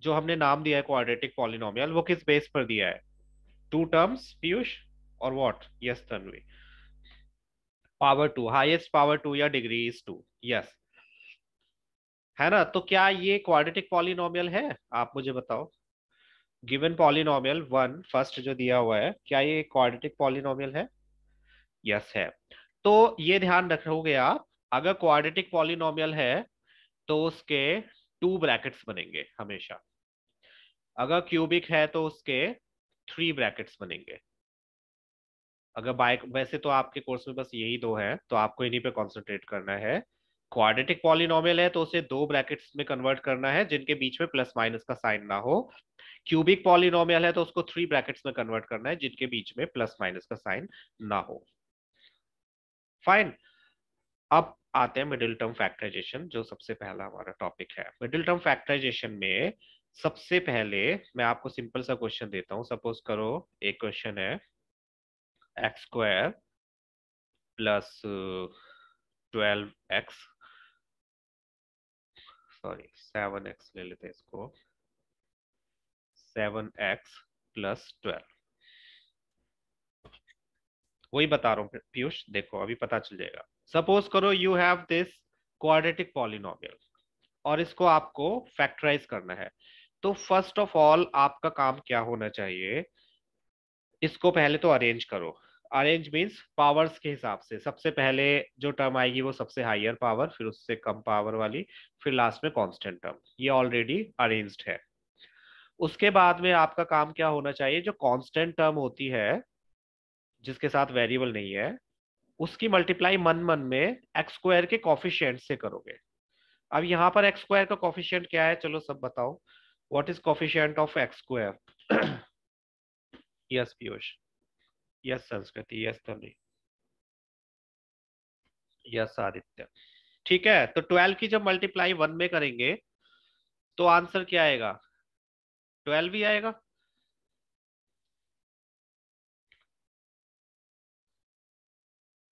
जो हमने नाम दिया है क्वाड्रेटिक पॉलिनोमियल वो किस बेस पर दिया है टू टर्म्स पीयूष और what yes Tanvi power two highest power two या डिग्री इज टू यस है ना तो क्या ये क्वाड्रेटिक पॉलिनोमियल है आप मुझे बताओ गिवन पॉलिनोमियल वन फर्स्ट जो दिया हुआ है क्या ये क्वाड्रेटिक पॉलिनोमियल है यस है तो ये ध्यान रखोगे आप अगर क्वाड्रेटिक पॉलिनोमियल है तो उसके टू ब्रैकेट्स बनेंगे हमेशा अगर क्यूबिक है तो उसके थ्री ब्रैकेट्स बनेंगे अगर बाइक वैसे तो आपके कोर्स में बस यही दो है तो आपको इन्हीं पे कंसंट्रेट करना है क्वाड्रेटिक पॉलिनोमियल है तो उसे दो ब्रैकेट्स में कन्वर्ट करना है जिनके बीच में प्लस माइनस का साइन ना हो क्यूबिक पॉलिनोमियल है तो उसको थ्री ब्रैकेट्स में कन्वर्ट करना है जिनके बीच में प्लस माइनस का साइन ना हो फाइन अब आते हैं मिडिल टर्म फैक्टराइजेशन जो सबसे पहला हमारा टॉपिक है मिडिल टर्म फैक्टराइजेशन में सबसे पहले मैं आपको सिंपल सा क्वेश्चन देता हूं सपोज करो एक क्वेश्चन है x square plus twelve x sorry seven x ले लेते हैं इसको सेवन एक्स प्लस ट्वेल्व वही बता रहा हूं पीयूष देखो अभी पता चल जाएगा सपोज करो you have this quadratic polynomial और इसको आपको फैक्टराइज करना है तो फर्स्ट ऑफ ऑल आपका काम क्या होना चाहिए इसको पहले तो अरेंज करो अरेंज मीन्स पावर्स के हिसाब से सबसे पहले जो टर्म आएगी वो सबसे हायर पावर फिर उससे कम पावर वाली फिर लास्ट में कांस्टेंट टर्म ये ऑलरेडी अरेंज्ड है उसके बाद में आपका काम क्या होना चाहिए जो कांस्टेंट टर्म होती है जिसके साथ वेरिएबल नहीं है उसकी मल्टीप्लाई मन मन में एक्स स्क्वायर के कॉफिशियंट से करोगे अब यहाँ पर एक्स स्क्वायर का कॉफिशियंट क्या है चलो सब बताओ what is coefficient of x square yes Piyush yes Sanskriti yes Tanu yes Aditya ठीक है तो ट्वेल्व की जब मल्टीप्लाई वन में करेंगे तो आंसर क्या आएगा ट्वेल्व ही आएगा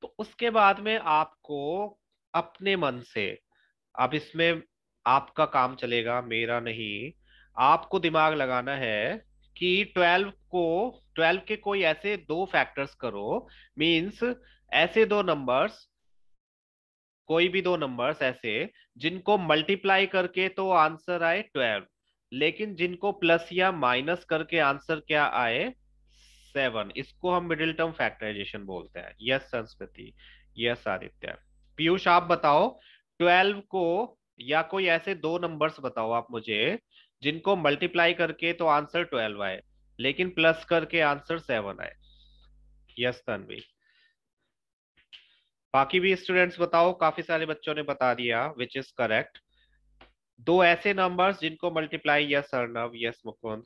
तो उसके बाद में आपको अपने मन से अब इसमें आपका काम चलेगा मेरा नहीं आपको दिमाग लगाना है कि 12 को 12 के कोई ऐसे दो फैक्टर्स करो मींस ऐसे दो नंबर्स कोई भी दो नंबर्स ऐसे जिनको मल्टीप्लाई करके तो आंसर आए ट्वेल्व लेकिन जिनको प्लस या माइनस करके आंसर क्या आए सेवन इसको हम मिडिल टर्म फैक्टराइजेशन बोलते हैं यस संस्कृति यस आदित्य पीयूष आप बताओ ट्वेल्व को या कोई ऐसे दो नंबर्स बताओ आप मुझे जिनको मल्टीप्लाई करके तो आंसर ट्वेल्व आए लेकिन प्लस करके आंसर सेवन आए यस तनवी बाकी भी स्टूडेंट्स बताओ काफी सारे बच्चों ने बता दिया विच इज करेक्ट दो ऐसे नंबर्स जिनको multiply yes Arnav yes Mukund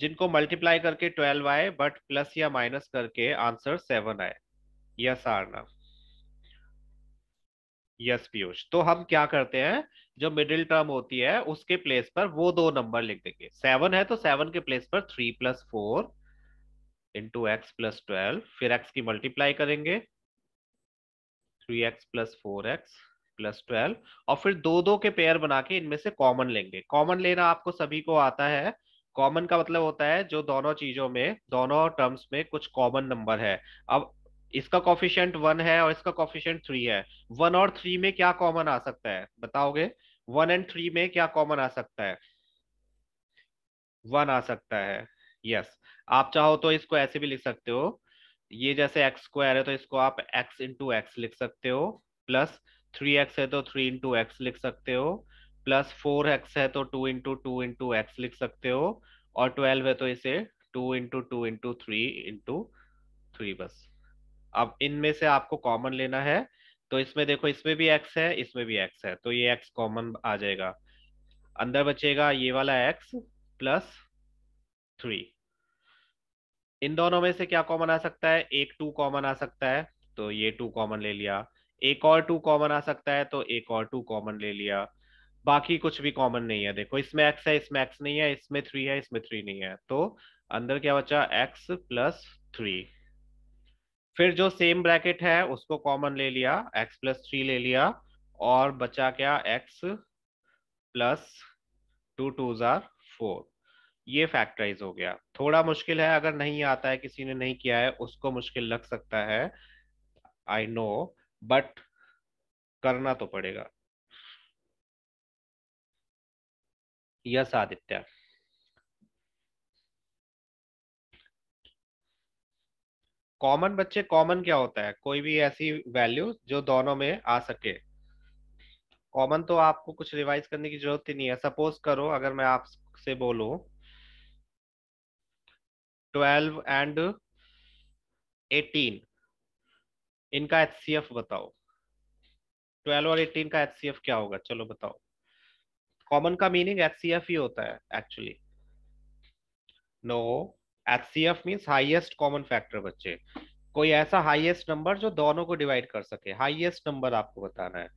जिनको मल्टीप्लाई करके ट्वेल्व आए बट प्लस या माइनस करके आंसर सेवन आए यस अर्नव यस पीयूष तो हम क्या करते हैं जो मिडिल टर्म होती है उसके प्लेस पर वो दो नंबर लिख देंगे सेवन है तो सेवन के प्लेस पर three plus four into x plus twelve फिर एक्स की मल्टीप्लाई करेंगे three x plus four x plus twelve और फिर दो दो के पेयर बना के इनमें से कॉमन लेंगे कॉमन लेना आपको सभी को आता है कॉमन का मतलब होता है जो दोनों चीजों में दोनों टर्म्स में कुछ कॉमन नंबर है अब इसका कॉफिशियंट वन है और इसका कॉफिशियंट थ्री है वन और थ्री में क्या कॉमन आ सकता है बताओगे वन एंड थ्री में क्या कॉमन आ सकता है वन आ सकता है यस yes. आप चाहो तो इसको ऐसे भी लिख सकते हो ये जैसे एक्स स्क्वायर है तो इसको आप एक्स इंटू एक्स लिख सकते हो प्लस थ्री एक्स है तो थ्री इंटू एक्स लिख सकते हो प्लस फोर एक्स है तो two into two into x लिख सकते हो और ट्वेल्व है तो इसे two into two into three into three बस अब इनमें से आपको कॉमन लेना है तो इसमें देखो इसमें भी एक्स है इसमें भी एक्स है तो ये एक्स कॉमन आ जाएगा अंदर बचेगा ये वाला एक्स प्लस थ्री इन दोनों में से क्या कॉमन आ सकता है एक टू कॉमन आ सकता है तो ये टू कॉमन ले लिया एक और टू कॉमन आ सकता है तो एक और टू कॉमन ले लिया बाकी कुछ भी कॉमन नहीं है देखो इसमें एक्स है इसमें एक्स नहीं है इसमें थ्री है इसमें थ्री नहीं है तो अंदर क्या बचा एक्स प्लस थ्री फिर जो सेम ब्रैकेट है उसको कॉमन ले लिया x प्लस थ्री ले लिया और बचा क्या x प्लस टू टू जार फोर ये फैक्टराइज हो गया थोड़ा मुश्किल है अगर नहीं आता है किसी ने नहीं किया है उसको मुश्किल लग सकता है आई नो बट करना तो पड़ेगा यस आदित्य कॉमन बच्चे कॉमन क्या होता है कोई भी ऐसी वैल्यू जो दोनों में आ सके कॉमन तो आपको कुछ रिवाइज करने की जरूरत ही नहीं है सपोज करो अगर मैं आपसे बोलू ट्वेल्व एंड एटीन इनका एच बताओ ट्वेल्व और एटीन का एच क्या होगा चलो बताओ कॉमन का मीनिंग एच ही होता है actually no no. H C F means highest common factor बच्चे कोई ऐसा हाइएस्ट नंबर जो दोनों को डिवाइड कर सके हाइएस्ट नंबर आपको बताना है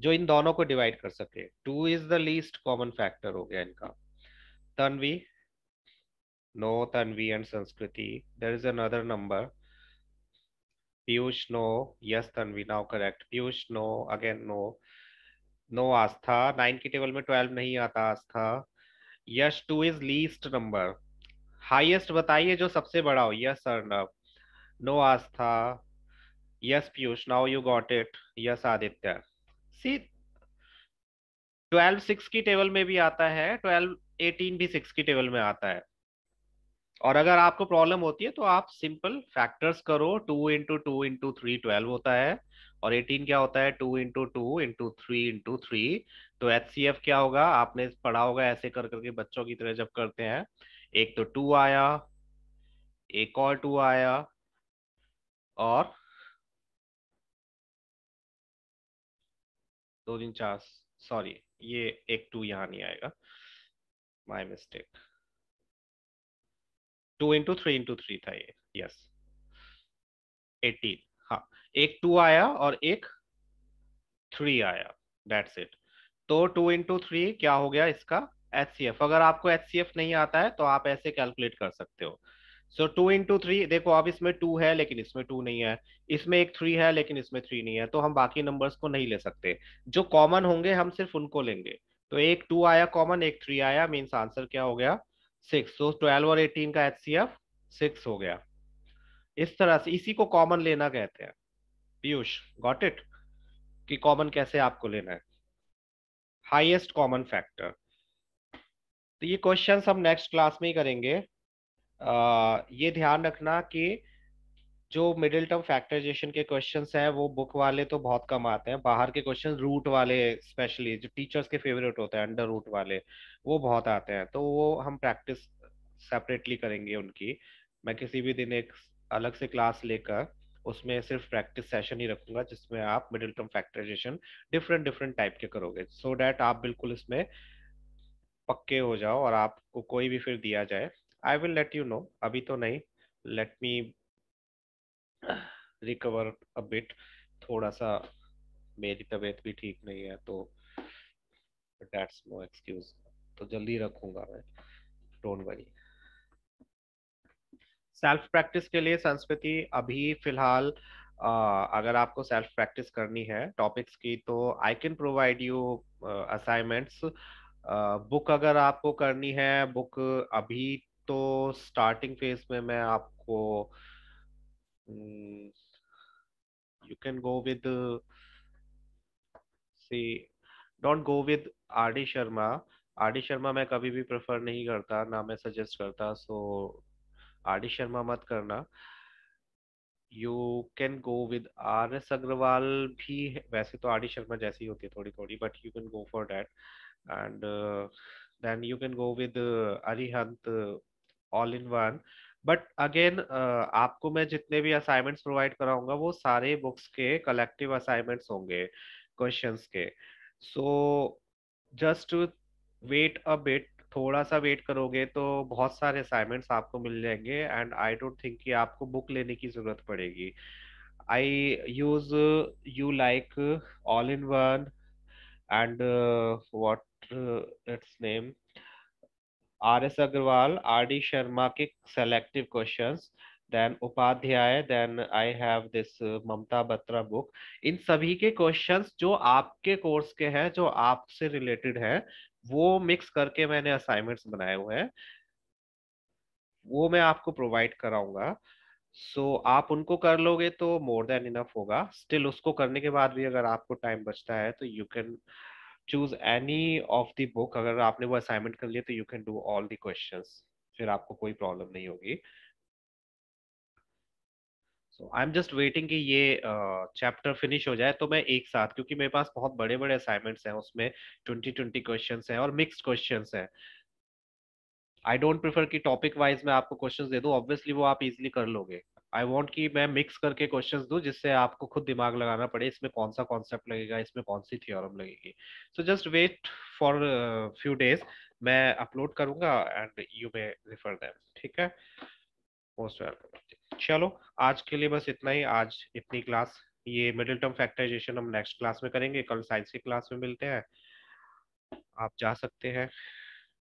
जो इन दोनों को डिवाइड कर सके two is the least common factor हो गया इनका Tanvi no Tanvi and Sanskriti there is another number Piyush no yes Tanvi now correct Piyush no again no no Astha nine की टेबल में ट्वेल्व नहीं आता Astha yes two is least number highest बताइए जो सबसे बड़ा हो yes Arnav no Astha yes Piyush now you got it yes Aditya see twelve six की टेबल में भी आता है ट्वेल्व एटीन भी सिक्स की टेबल में आता है और अगर आपको प्रॉब्लम होती है तो आप सिंपल फैक्टर्स करो two into two into three twelve होता है और एटीन क्या होता है two into two into three into three तो एच क्या होगा आपने पढ़ा होगा ऐसे कर करके बच्चों की तरह जब करते हैं एक तो टू आया एक और टू आया और दो दिन चार सॉरी ये एक टू यहां नहीं आएगा my mistake two into three into three था ये यस एटीन हाँ एक टू आया और एक थ्री आया दैट्स इट तो टू इंटू थ्री क्या हो गया इसका एच सी एफ अगर आपको एच सी एफ नहीं आता है तो आप ऐसे कैलकुलेट कर सकते हो सो टू इंटू थ्री देखो अब इसमें टू है लेकिन इसमें टू नहीं है इसमें एक थ्री है लेकिन इसमें थ्री नहीं है तो हम बाकी नंबर्स को नहीं ले सकते जो कॉमन होंगे हम सिर्फ उनको लेंगे तो एक टू आया कॉमन एक थ्री आया मीन्स आंसर क्या हो गया सिक्स तो ट्वेल्व और एटीन का एच सी एफ सिक्स हो गया इस तरह से इसी को कॉमन लेना कहते हैं पीयूष गॉट इट कि कॉमन कैसे आपको लेना है हाईएस्ट कॉमन फैक्टर तो ये क्वेश्चन हम नेक्स्ट क्लास में ही करेंगे आ, ये ध्यान रखना कि जो मिडिल टर्म फैक्टराइजेशन के क्वेश्चन हैं वो बुक वाले तो बहुत कम आते हैं बाहर के क्वेश्चन रूट वाले स्पेशली जो टीचर्स के फेवरेट होते हैं अंडर रूट वाले वो बहुत आते हैं तो वो हम प्रैक्टिस सेपरेटली करेंगे उनकी मैं किसी भी दिन एक अलग से क्लास लेकर उसमें सिर्फ प्रैक्टिस सेशन ही रखूंगा जिसमें आप middle term factorization different different type के करोगे सो so डैट आप बिल्कुल इसमें uh, पक्के हो जाओ और आपको कोई भी फिर दिया जाए I will let you know अभी तो नहीं let me recover a bit थोड़ा सा मेरी तबीयत भी ठीक नहीं है तो डेट्स नो एक्सक्यूज तो जल्दी रखूंगा मैं डोंट वरी सेल्फ प्रैक्टिस के लिए संस्कृति अभी फिलहाल अगर आपको सेल्फ प्रैक्टिस करनी है टॉपिक्स की तो I can provide you assignments book अगर आपको करनी है बुक अभी तो स्टार्टिंग फेज में मैं आपको you can go with C don't go with R D Sharma R D Sharma मैं कभी भी प्रेफर नहीं करता ना मैं सजेस्ट करता सो आर डी शर्मा मत करना you can go with R S Agarwal भी वैसे तो आर डी शर्मा जैसी होती है थोड़ी थोड़ी but you can go for that and uh, then you can go with uh, arihant uh, all in one but again uh, आपको मैं जितने भी असाइनमेंट्स प्रोवाइड कराऊंगा वो सारे बुक्स के कलेक्टिव असाइनमेंट्स होंगे क्वेश्चंस के so just wait a bit थोड़ा सा वेट करोगे तो बहुत सारे असाइनमेंट्स आपको मिल जाएंगे एंड आई डोंट थिंक कि आपको बुक लेने की जरूरत पड़ेगी I use you like all in one and what it's name R S Agarwal R D Sharma के selective question then Upadhyay then I have this Mamta Batra book इन सभी के क्वेश्चन जो आपके कोर्स के हैं जो आपसे रिलेटेड हैं वो मिक्स करके मैंने असाइनमेंट्स बनाए हुए हैं वो मैं आपको प्रोवाइड कराऊंगा सो so, आप उनको कर लोगे तो मोर देन इनफ होगा स्टिल उसको करने के बाद भी अगर आपको टाइम बचता है तो you can choose any of the book अगर आपने वो असाइनमेंट कर लिया तो you can do all the questions फिर आपको कोई प्रॉब्लम नहीं होगी so I am just waiting कि ये चैप्टर uh, फिनिश हो जाए तो मैं एक साथ क्योंकि मेरे पास बहुत बड़े बड़े असाइनमेंट्स हैं उसमें ट्वेंटी ट्वेंटी क्वेश्चन हैं और मिक्स क्वेश्चन हैं आई डोंट प्रिफर कि टॉपिक वाइज मैं आपको क्वेश्चन दे दूँ ऑब्वियसली वो आप इजिली कर लोगे आई वॉन्ट कि मैं मिक्स करके क्वेश्चन दूँ जिससे आपको खुद दिमाग लगाना पड़े इसमें कौन सा कॉन्सेप्ट लगेगा इसमें कौन सी थियोरम लगेगी so just wait for few days मैं अपलोड करूंगा and you may refer them ठीक है मोस्ट वेलकम चलो आज के लिए बस इतना ही आज इतनी क्लास ये मिडिल टर्म फैक्टराइजेशन हम नेक्स्ट क्लास में करेंगे कल साइंस की क्लास में मिलते हैं आप जा सकते हैं